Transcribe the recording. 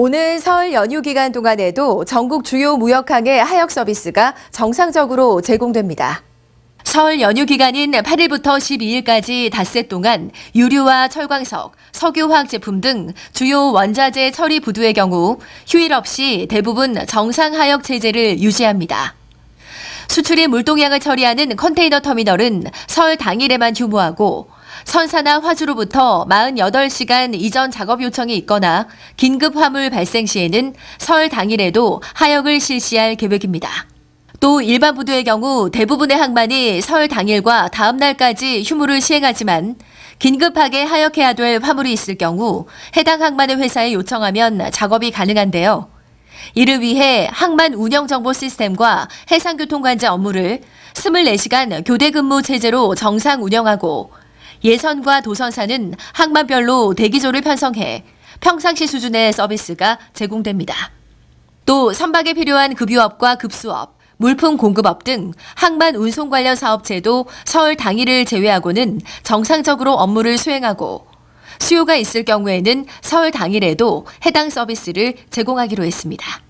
오늘 설 연휴 기간 동안에도 전국 주요 무역항의 하역 서비스가 정상적으로 제공됩니다. 설 연휴 기간인 8일부터 12일까지 닷새 동안 유류와 철광석, 석유화학 제품 등 주요 원자재 처리 부두의 경우 휴일 없이 대부분 정상 하역 체제를 유지합니다. 수출입 물동량을 처리하는 컨테이너 터미널은 설 당일에만 휴무하고 선사나 화주로부터 48시간 이전 작업 요청이 있거나 긴급 화물 발생 시에는 설 당일에도 하역을 실시할 계획입니다. 또 일반 부두의 경우 대부분의 항만이 설 당일과 다음 날까지 휴무를 시행하지만 긴급하게 하역해야 될 화물이 있을 경우 해당 항만의 회사에 요청하면 작업이 가능한데요. 이를 위해 항만 운영 정보 시스템과 해상교통관제 업무를 24시간 교대 근무 체제로 정상 운영하고 예선과 도선사는 항만별로 대기조를 편성해 평상시 수준의 서비스가 제공됩니다. 또 선박에 필요한 급유업과 급수업, 물품 공급업 등 항만 운송 관련 사업체도 서울 당일을 제외하고는 정상적으로 업무를 수행하고 수요가 있을 경우에는 서울 당일에도 해당 서비스를 제공하기로 했습니다.